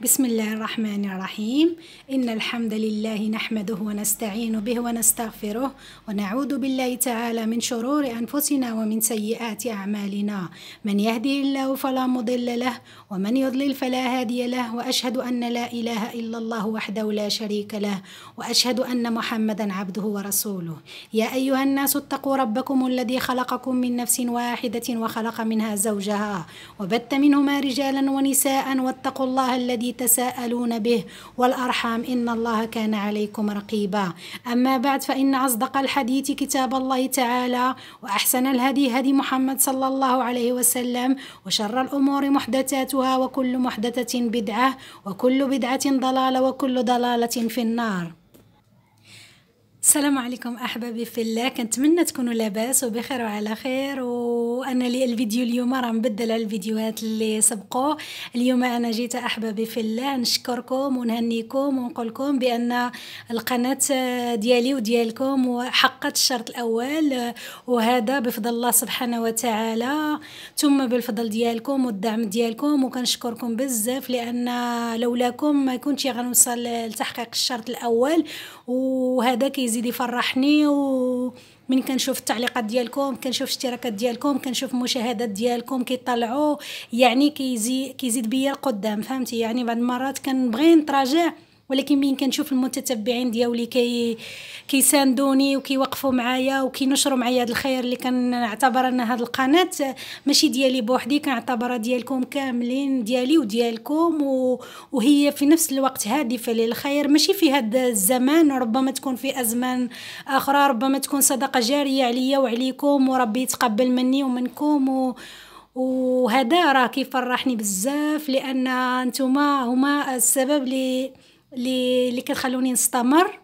بسم الله الرحمن الرحيم إن الحمد لله نحمده ونستعين به ونستغفره ونعوذ بالله تعالى من شرور أنفسنا ومن سيئات أعمالنا من يهدي الله فلا مضل له ومن يضلل فلا هادي له وأشهد أن لا إله إلا الله وحده لا شريك له وأشهد أن محمدا عبده ورسوله يا أيها الناس اتقوا ربكم الذي خلقكم من نفس واحدة وخلق منها زوجها وبت منهما رجالا ونساء واتقوا الله الذي تساءلون به والأرحام إن الله كان عليكم رقيبا أما بعد فإن أصدق الحديث كتاب الله تعالى وأحسن الهدي هدي محمد صلى الله عليه وسلم وشر الأمور محدثاتها وكل محدثة بدعة وكل بدعة ضلالة وكل ضلالة في النار السلام عليكم احبابي في الله كنتمنى تكونوا لاباس وبخير وعلى خير وانا لي الفيديو اليوم راه مبدل على الفيديوهات اللي سبقوه اليوم انا جيت احبابي في الله نشكركم ونهنيكم ونقول لكم بان القناه ديالي وديالكم حققت الشرط الاول وهذا بفضل الله سبحانه وتعالى ثم بالفضل ديالكم والدعم ديالكم وكنشكركم بزاف لان لولاكم ما كنتش غنوصل لتحقيق الشرط الاول وهذا كيزيد ويزيد يفرحني ومن كنشوف التعليقات ديالكم كنشوف الاشتراكات ديالكم كنشوف المشاهدات ديالكم كيطلعوا يعني كيزيد كيزيد بيا القدام فهمتي يعني بعض المرات كنبغي نتراجع ولكن مين كنشوف المتتبعين ديالي كي كيساندوني وكيوقفوا معايا وكينشروا معايا هذا الخير اللي كنعتبر ان هذه القناه ماشي ديالي بوحدي كنعتبرها ديالكم كاملين ديالي وديالكم و... وهي في نفس الوقت هادفه للخير ماشي في هذا الزمان ربما تكون في ازمان اخرى ربما تكون صدقه جاريه عليا وعليكم وربي يتقبل مني ومنكم و... وهذا راه كيفرحني بزاف لان نتوما هما السبب لي اللي اللي كتخلوني نستمر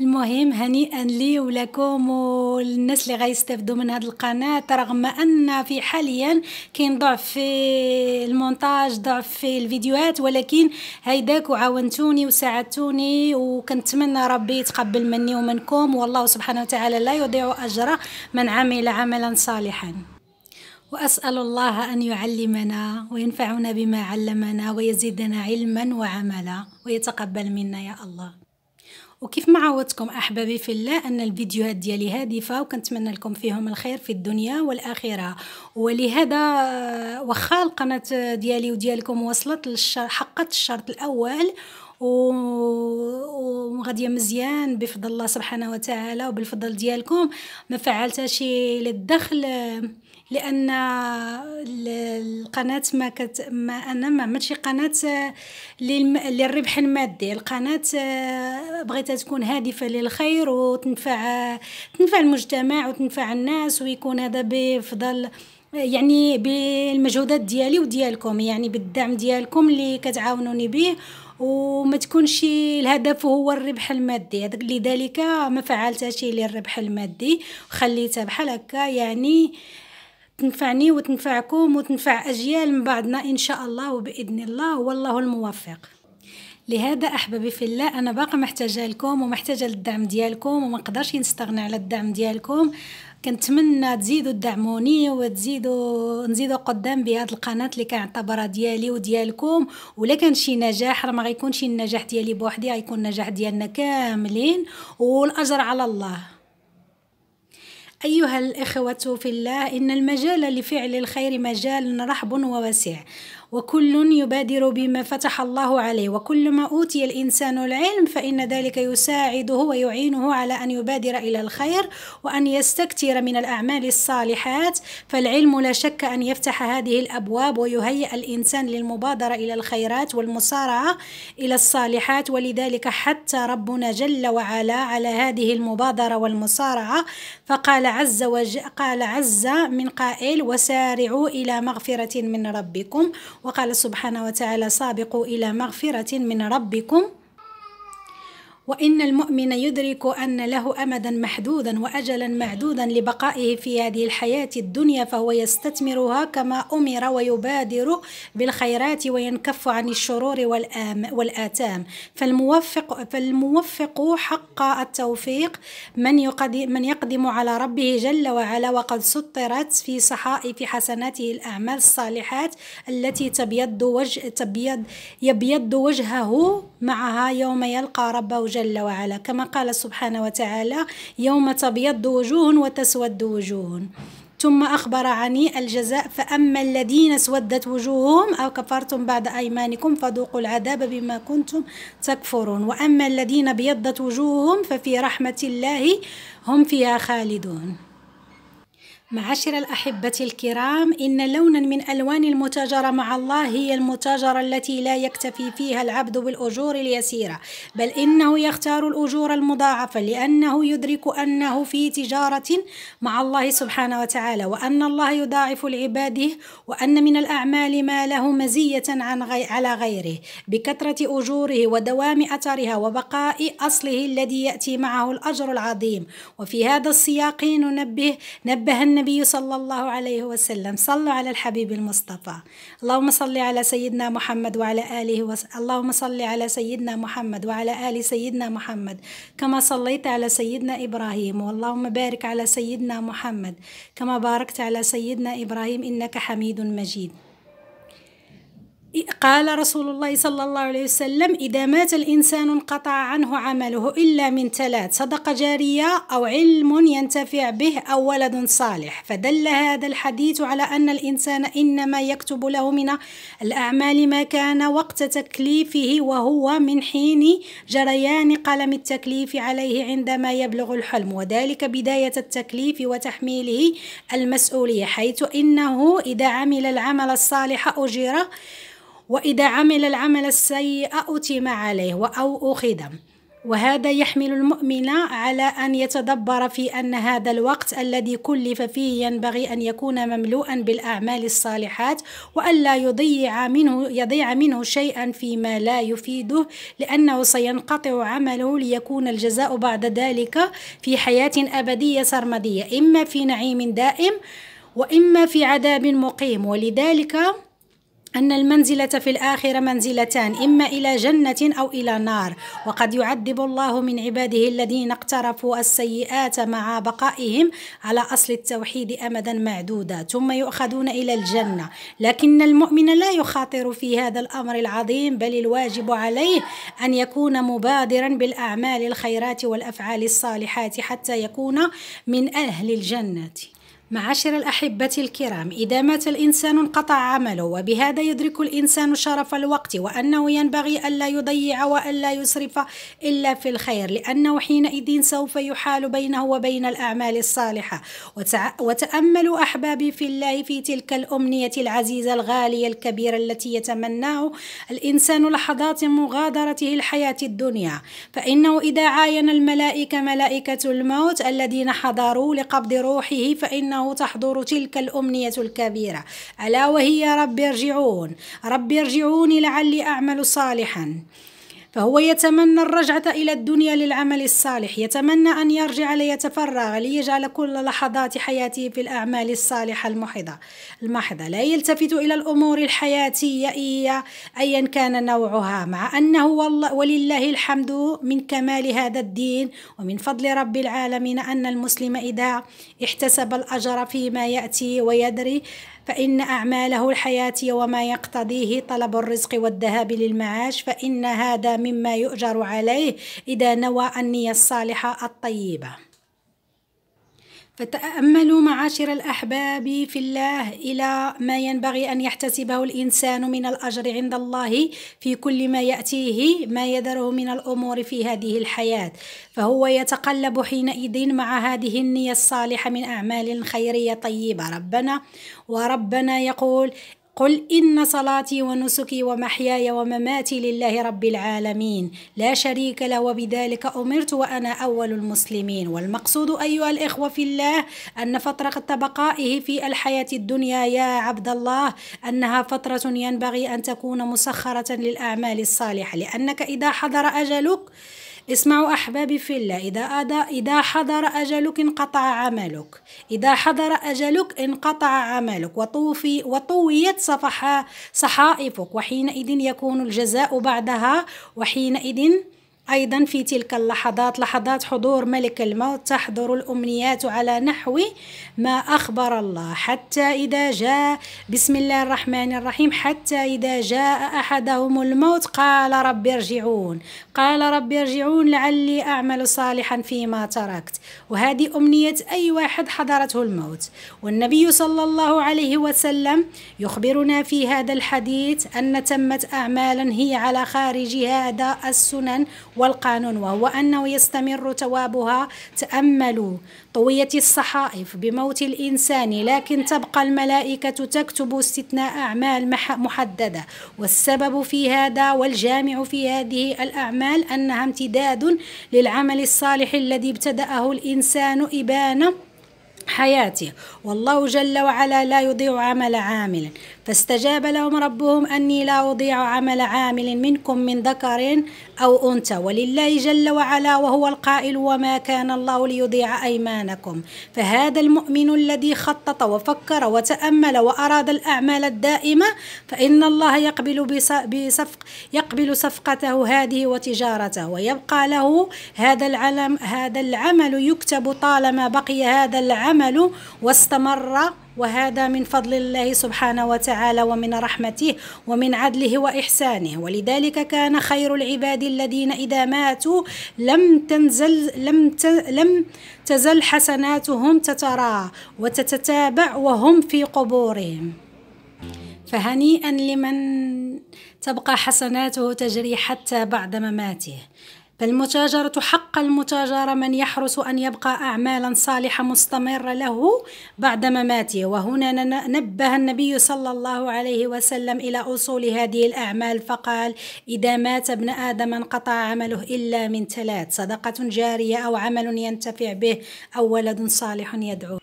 المهم هنيئا لي ولكم والناس اللي غيستافدوا من هذه القناه رغم ان في حاليا كاين ضعف في المونتاج ضعف في الفيديوهات ولكن هيداك وعاونتوني وساعدتوني وكنتمنى ربي يتقبل مني ومنكم والله سبحانه وتعالى لا يضيع اجر من عمل عملا صالحا واسال الله ان يعلمنا وينفعنا بما علمنا ويزيدنا علما وعملا ويتقبل منا يا الله وكيف ما عودتكم احبابي في الله ان الفيديوهات ديالي هادفه وكنتمنى لكم فيهم الخير في الدنيا والاخره ولهذا وخا القناه ديالي وديالكم وصلت للشر حققت الشرط الاول وغاديه مزيان بفضل الله سبحانه وتعالى وبالفضل ديالكم ما فعلتها شي للدخل لان القناه ما كت ما انا ما ماشي قناه آه، للم... للربح المادي القناه آه، بغيتها تكون هادفه للخير وتنفع آه، تنفع المجتمع وتنفع الناس ويكون هذا بفضل يعني بالمجهودات ديالي وديالكم يعني بالدعم ديالكم اللي كتعاونوني به وما تكونش الهدف هو الربح المادي لذلك ما فعلتش للربح المادي خليتها بحال هكا يعني تنفعني وتنفعكم وتنفع أجيال من بعدنا إن شاء الله وبإذن الله والله الموفق لهذا احبابي في الله انا باقي محتاجه لكم ومحتاجه للدعم ديالكم وما قدرش نستغنى على الدعم ديالكم كنتمنى تزيدوا تدعموني وتزيدوا نزيدوا قدام بهذه القناه اللي كنعتبرها ديالي وديالكم ولا كان شي نجاح راه ما غيكونش النجاح ديالي بوحدي غيكون النجاح ديالنا كاملين والاجر على الله أيها الإخوة في الله إن المجال لفعل الخير مجال رحب وواسع وكل يبادر بما فتح الله عليه وكل ما أوتي الإنسان العلم فإن ذلك يساعده ويعينه على أن يبادر إلى الخير وأن يستكثر من الأعمال الصالحات فالعلم لا شك أن يفتح هذه الأبواب ويهيئ الإنسان للمبادرة إلى الخيرات والمصارعة إلى الصالحات ولذلك حتى ربنا جل وعلا على هذه المبادرة والمصارعة فقال عز وجل قال عز من قائل وسارعوا إلى مغفرة من ربكم وقال سبحانه وتعالى سابقوا إلى مغفرة من ربكم وإن المؤمن يدرك أن له أمدا محدودا وأجلا معدودا لبقائه في هذه الحياة الدنيا فهو يستثمرها كما أمر ويبادر بالخيرات وينكف عن الشرور والآتام فالموفق, فالموفق حق التوفيق من يقدم, من يقدم على ربه جل وعلا وقد سطرت في صحائف حسناته الأعمال الصالحات التي تبيض وجه تبيض يبيض وجهه معها يوم يلقى ربه جل جل وعلا كما قال سبحانه وتعالى يوم تبيض وجوه وتسود وجوه ثم أخبر عني الجزاء فأما الذين اسودت وجوههم أو كفرتم بعد أيمانكم فذوقوا العذاب بما كنتم تكفرون وأما الذين بيضت وجوههم ففي رحمة الله هم فيها خالدون معاشر الأحبة الكرام إن لونا من ألوان المتاجرة مع الله هي المتاجرة التي لا يكتفي فيها العبد بالأجور اليسيرة بل إنه يختار الأجور المضاعفة لأنه يدرك أنه في تجارة مع الله سبحانه وتعالى وأن الله يضاعف لعباده وأن من الأعمال ما له مزية عن غي على غيره بكثرة أجوره ودوام أثرها وبقاء أصله الذي يأتي معه الأجر العظيم وفي هذا السياق ننبه نبه النبي صلى الله عليه وسلم صلوا على الحبيب المصطفى اللهم صل على سيدنا محمد وعلى آله وس... اللهم صل على سيدنا محمد وعلى آل سيدنا محمد كما صليت على سيدنا إبراهيم واللهم بارك على سيدنا محمد كما باركت على سيدنا إبراهيم إنك حميد مجيد قال رسول الله صلى الله عليه وسلم إذا مات الإنسان انقطع عنه عمله إلا من ثلاث صدقة جارية أو علم ينتفع به أو ولد صالح فدل هذا الحديث على أن الإنسان إنما يكتب له من الأعمال ما كان وقت تكليفه وهو من حين جريان قلم التكليف عليه عندما يبلغ الحلم وذلك بداية التكليف وتحميله المسؤولية حيث إنه إذا عمل العمل الصالح أجيره وإذا عمل العمل السيء أتم عليه أو أخذ وهذا يحمل المؤمن على أن يتدبر في أن هذا الوقت الذي كلف فيه ينبغي أن يكون مملوءا بالأعمال الصالحات وألا يضيع منه يضيع منه شيئا فيما لا يفيده لأنه سينقطع عمله ليكون الجزاء بعد ذلك في حياة أبدية سرمدية إما في نعيم دائم وإما في عذاب مقيم ولذلك أن المنزلة في الآخرة منزلتان إما إلى جنة أو إلى نار وقد يعذب الله من عباده الذين اقترفوا السيئات مع بقائهم على أصل التوحيد أمدا معدودا ثم يؤخذون إلى الجنة لكن المؤمن لا يخاطر في هذا الأمر العظيم بل الواجب عليه أن يكون مبادرا بالأعمال الخيرات والأفعال الصالحات حتى يكون من أهل الجنة معاشر الأحبة الكرام إذا مات الإنسان انقطع عمله وبهذا يدرك الإنسان شرف الوقت وأنه ينبغي ألا يضيع وألا يسرف إلا في الخير لأنه حينئذ سوف يحال بينه وبين الأعمال الصالحة وتأملوا أحبابي في الله في تلك الأمنية العزيزة الغالية الكبيرة التي يتمناه الإنسان لحظات مغادرته الحياة الدنيا فإنه إذا عاين الملائكة ملائكة الموت الذين حضروا لقبض روحه فإنه أنه تحضر تلك الأمنية الكبيرة ألا وهي رب ارجعون رب ارجعون لعلي أعمل صالحا فهو يتمنى الرجعة إلى الدنيا للعمل الصالح يتمنى أن يرجع ليتفرغ ليجعل كل لحظات حياته في الأعمال الصالحة المحضة المحضة لا يلتفت إلى الأمور الحياتية أيا كان نوعها مع أنه والله ولله الحمد من كمال هذا الدين ومن فضل رب العالمين أن المسلم إذا احتسب الأجر فيما يأتي ويدري فإن أعماله الحياتية وما يقتضيه طلب الرزق والذهاب للمعاش فإن هذا مما يؤجر عليه إذا نوى النية الصالحة الطيبة فتأملوا معاشر الأحباب في الله إلى ما ينبغي أن يحتسبه الإنسان من الأجر عند الله في كل ما يأتيه ما يذره من الأمور في هذه الحياة فهو يتقلب حينئذ مع هذه النية الصالحة من أعمال خيرية طيبة ربنا وربنا يقول قل إن صلاتي ونسكي ومحياي ومماتي لله رب العالمين لا شريك له وبذلك أمرت وأنا أول المسلمين والمقصود أيها الإخوة في الله أن فترة بقائه في الحياة الدنيا يا عبد الله أنها فترة ينبغي أن تكون مسخرة للأعمال الصالحة لأنك إذا حضر أجلك اسمعوا أحبابي في الله إذا, إذا حضر أجلك انقطع عملك إذا حضر أجلك انقطع عملك وطوفي وطويت صفحة صحائفك وحينئذ يكون الجزاء بعدها وحينئذ أيضا في تلك اللحظات لحظات حضور ملك الموت تحضر الأمنيات على نحو ما أخبر الله حتى إذا جاء بسم الله الرحمن الرحيم حتى إذا جاء أحدهم الموت قال رب ارجعون قال رب ارجعون لعلي أعمل صالحا فيما تركت وهذه أمنية أي واحد حضرته الموت والنبي صلى الله عليه وسلم يخبرنا في هذا الحديث أن تمت أعمالا هي على خارج هذا السنن والقانون وهو أنه يستمر توابها تأملوا طوية الصحائف بموت الإنسان لكن تبقى الملائكة تكتب استثناء أعمال محددة والسبب في هذا والجامع في هذه الأعمال أنها امتداد للعمل الصالح الذي ابتدأه الإنسان إبانة حياته والله جل وعلا لا يضيع عمل عامل فاستجاب لهم ربهم أني لا أضيع عمل عامل منكم من ذكر أو أنثى ولله جل وعلا وهو القائل وما كان الله ليضيع أيمانكم فهذا المؤمن الذي خطط وفكر وتأمل وأراد الأعمال الدائمة فإن الله يقبل بصفق يقبل صفقته هذه وتجارته ويبقى له هذا العلم هذا العمل يكتب طالما بقي هذا العمل واستمر وهذا من فضل الله سبحانه وتعالى ومن رحمته ومن عدله وإحسانه ولذلك كان خير العباد الذين إذا ماتوا لم تنزل لم ت... لم تزل حسناتهم تترى وتتتابع وهم في قبورهم فهنيئا لمن تبقى حسناته تجري حتى بعد مماته فالمتاجرة حق المتاجرة من يحرص أن يبقى أعمالا صالحة مستمرة له بعد مماته وهنا نبه النبي صلى الله عليه وسلم إلى أصول هذه الأعمال فقال إذا مات ابن آدم انقطع عمله إلا من ثلاث صدقة جارية أو عمل ينتفع به أو ولد صالح يدعو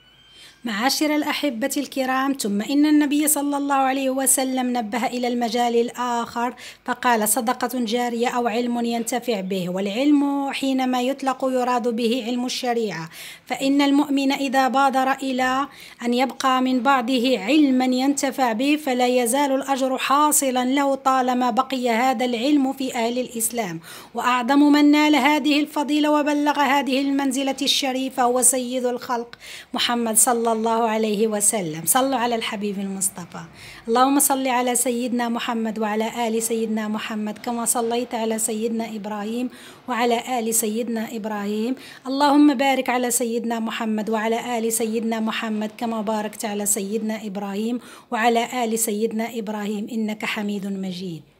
معاشر الأحبة الكرام ثم إن النبي صلى الله عليه وسلم نبه إلى المجال الآخر فقال صدقة جارية أو علم ينتفع به والعلم حينما يطلق يراد به علم الشريعة فإن المؤمن إذا بادر إلى أن يبقى من بعضه علما ينتفع به فلا يزال الأجر حاصلا له طالما بقي هذا العلم في أهل الإسلام وأعظم من نال هذه الفضيلة وبلغ هذه المنزلة الشريفة هو سيد الخلق محمد صلى الله الله عليه وسلم صلوا على الحبيب المصطفى اللهم صل على سيدنا محمد وعلى آل سيدنا محمد كما صليت على سيدنا إبراهيم وعلى آل سيدنا إبراهيم اللهم بارك على سيدنا محمد وعلى آل سيدنا محمد كما باركت على سيدنا إبراهيم وعلى آل سيدنا إبراهيم إنك حميد مجيد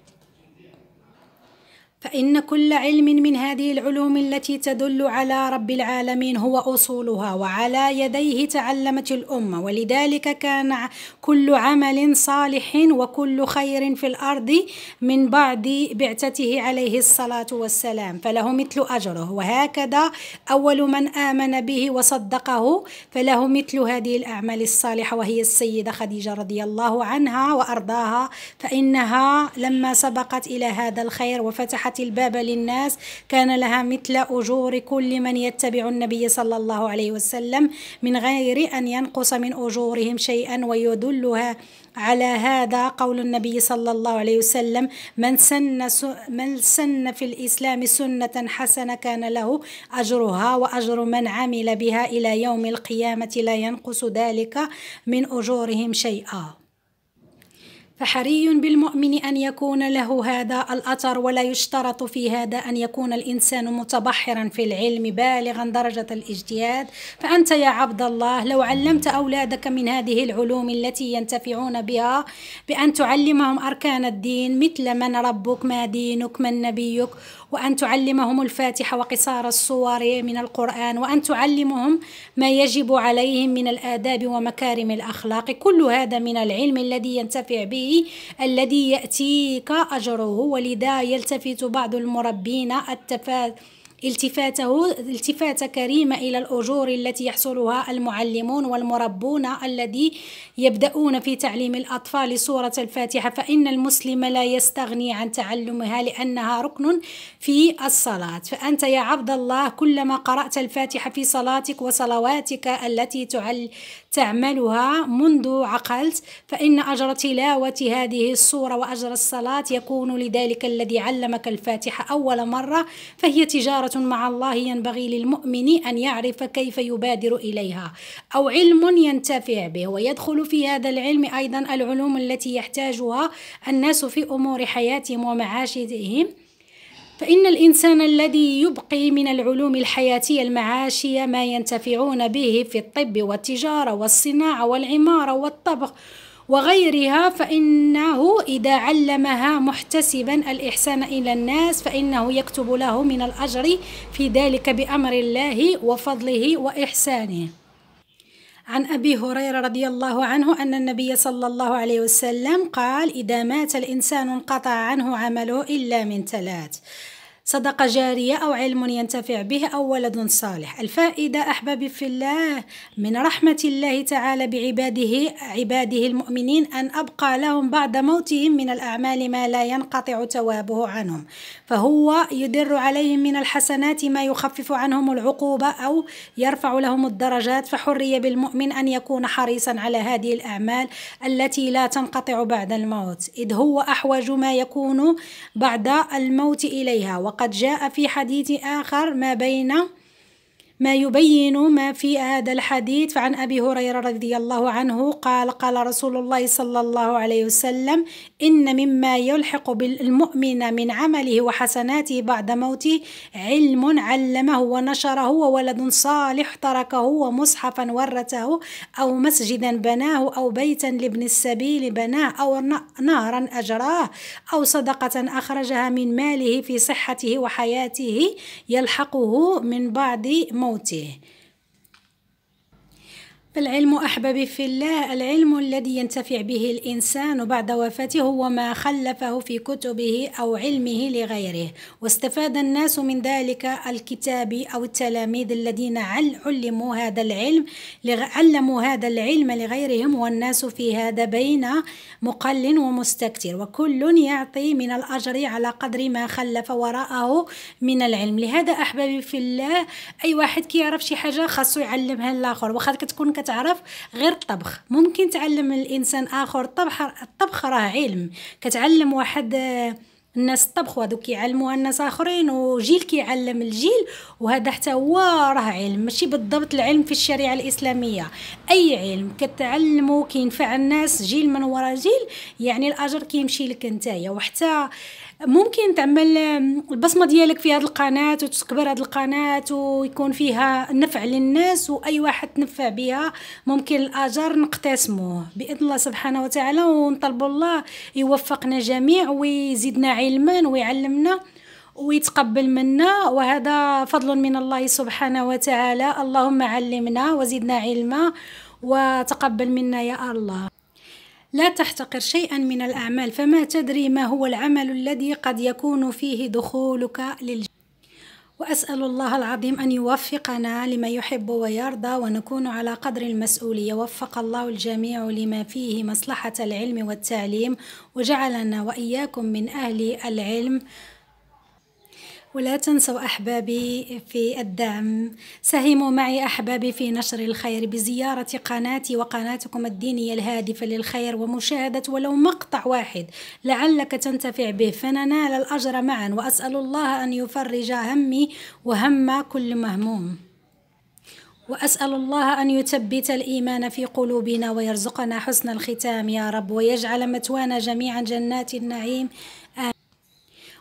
فإن كل علم من هذه العلوم التي تدل على رب العالمين هو أصولها وعلى يديه تعلمت الأمة ولذلك كان كل عمل صالح وكل خير في الأرض من بعد بعثته عليه الصلاة والسلام فله مثل أجره وهكذا أول من آمن به وصدقه فله مثل هذه الأعمال الصالحة وهي السيدة خديجة رضي الله عنها وأرضاها فإنها لما سبقت إلى هذا الخير وفتح فتحت الباب للناس كان لها مثل أجور كل من يتبع النبي صلى الله عليه وسلم من غير أن ينقص من أجورهم شيئا ويدلها على هذا قول النبي صلى الله عليه وسلم من سن من سن في الإسلام سنة حسنة كان له أجرها وأجر من عمل بها إلى يوم القيامة لا ينقص ذلك من أجورهم شيئا فحري بالمؤمن ان يكون له هذا الاثر ولا يشترط في هذا ان يكون الانسان متبحرا في العلم بالغا درجه الاجتهاد فانت يا عبد الله لو علمت اولادك من هذه العلوم التي ينتفعون بها بان تعلمهم اركان الدين مثل من ربك ما دينك من نبيك وأن تعلمهم الفاتحة وقصار الصور من القرآن وأن تعلمهم ما يجب عليهم من الآداب ومكارم الأخلاق كل هذا من العلم الذي ينتفع به الذي يأتيك أجره ولذا يلتفت بعض المربين التفات التفاته التفاتة كريمة إلى الأجور التي يحصلها المعلمون والمربون الذي يبدأون في تعليم الأطفال سورة الفاتحة فإن المسلم لا يستغني عن تعلمها لأنها ركن في الصلاة فأنت يا عبد الله كلما قرأت الفاتحة في صلاتك وصلواتك التي تعملها منذ عقلت فإن أجر تلاوة هذه الصورة وأجر الصلاة يكون لذلك الذي علمك الفاتحة أول مرة فهي تجارة مع الله ينبغي للمؤمن أن يعرف كيف يبادر إليها أو علم ينتفع به ويدخل في هذا العلم أيضا العلوم التي يحتاجها الناس في أمور حياتهم ومعاشهم فإن الإنسان الذي يبقي من العلوم الحياتية المعاشية ما ينتفعون به في الطب والتجارة والصناعة والعمارة والطبخ وغيرها فإنه إذا علمها محتسبا الإحسان إلى الناس فإنه يكتب له من الأجر في ذلك بأمر الله وفضله وإحسانه عن أبي هريرة رضي الله عنه أن النبي صلى الله عليه وسلم قال إذا مات الإنسان انقطع عنه عمله إلا من ثلاث صدقة جارية أو علم ينتفع به أو ولد صالح الفائدة أحبابي في الله من رحمة الله تعالى بعباده عباده المؤمنين أن أبقى لهم بعد موتهم من الأعمال ما لا ينقطع توابه عنهم فهو يدر عليهم من الحسنات ما يخفف عنهم العقوبة أو يرفع لهم الدرجات فحري بالمؤمن أن يكون حريصا على هذه الأعمال التي لا تنقطع بعد الموت إذ هو أحوج ما يكون بعد الموت إليها وقد جاء في حديث آخر ما بين ما يبين ما في هذا الحديث فعن أبي هريرة رضي الله عنه قال قال رسول الله صلى الله عليه وسلم إن مما يلحق بالمؤمن من عمله وحسناته بعد موته علم علمه ونشره وولد صالح تركه ومصحفا ورثه أو مسجدا بناه أو بيتا لابن السبيل بناه أو نهرا أجراه أو صدقة أخرجها من ماله في صحته وحياته يلحقه من بعد موته 浩姐。العلم أحببي في الله العلم الذي ينتفع به الإنسان بعد وفاته هو ما خلفه في كتبه أو علمه لغيره واستفاد الناس من ذلك الكتاب أو التلاميذ الذين علموا هذا العلم علموا هذا العلم لغيرهم والناس في هذا بين مقل ومستكثر وكل يعطي من الأجر على قدر ما خلف وراءه من العلم لهذا أحببي في الله أي واحد كيعرف شي حاجة خاصو يعلمها الاخر واخا كتكون كت كتعرف غير الطبخ ممكن تعلم الانسان اخر الطبخ الطبخ راه علم كتعلم واحد آه، الناس الطبخ وهذوك كيعلموها الناس اخرين وجيل كيعلم الجيل وهذا حتى هو راه علم ماشي بالضبط العلم في الشريعه الاسلاميه اي علم كتعلمو كينفع الناس جيل من ورا جيل يعني الاجر كيمشي لك نتايا وحتى ممكن تعمل البصمه ديالك في هذه القناه وتكبر هذه القناه ويكون فيها نفع للناس واي واحد تنفع بها ممكن الاجر نقتسموه باذن الله سبحانه وتعالى ونطلب الله يوفقنا جميع ويزيدنا علما ويعلمنا ويتقبل منا وهذا فضل من الله سبحانه وتعالى اللهم علمنا وزدنا علما وتقبل منا يا الله لا تحتقر شيئا من الأعمال فما تدري ما هو العمل الذي قد يكون فيه دخولك للجنة وأسأل الله العظيم أن يوفقنا لما يحب ويرضى ونكون على قدر المسؤولية وفق الله الجميع لما فيه مصلحة العلم والتعليم وجعلنا وإياكم من أهل العلم ولا تنسوا أحبابي في الدعم ساهموا معي أحبابي في نشر الخير بزيارة قناتي وقناتكم الدينية الهادفة للخير ومشاهدة ولو مقطع واحد لعلك تنتفع به فننال الأجر معا وأسأل الله أن يفرج همي وهم كل مهموم وأسأل الله أن يثبت الإيمان في قلوبنا ويرزقنا حسن الختام يا رب ويجعل مثوانا جميعا جنات النعيم آمين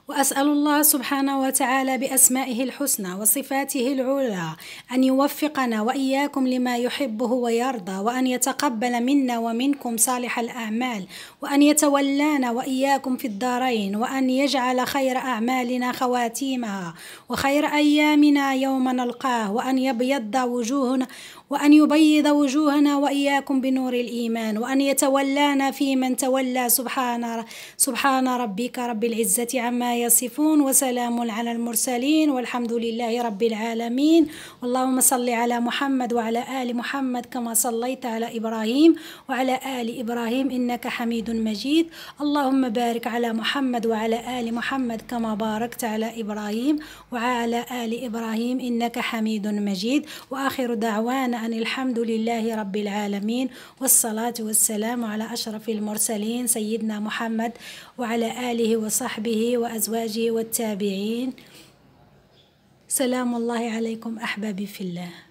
وأسأل الله سبحانه وتعالى بأسمائه الحسنى وصفاته العلى أن يوفقنا وإياكم لما يحبه ويرضى وأن يتقبل منا ومنكم صالح الأعمال وأن يتولانا وإياكم في الدارين وأن يجعل خير أعمالنا خواتيمها وخير أيامنا يوم نلقاه وأن يبيض وجوهنا وأن يبيض وجوهنا وإياكم بنور الإيمان وأن يتولانا في من تولى سبحان سبحان ربك رب العزة عما يصفون وسلام على المرسلين والحمد لله رب العالمين اللهم صل على محمد وعلى آل محمد كما صليت على إبراهيم وعلى آل إبراهيم إنك حميد مجيد اللهم بارك على محمد وعلى آل محمد كما باركت على إبراهيم وعلى آل إبراهيم إنك حميد مجيد وآخر دعوانا أن الحمد لله رب العالمين والصلاة والسلام على أشرف المرسلين سيدنا محمد وعلى آله وصحبه وأزواجه والتابعين سلام الله عليكم أحبابي في الله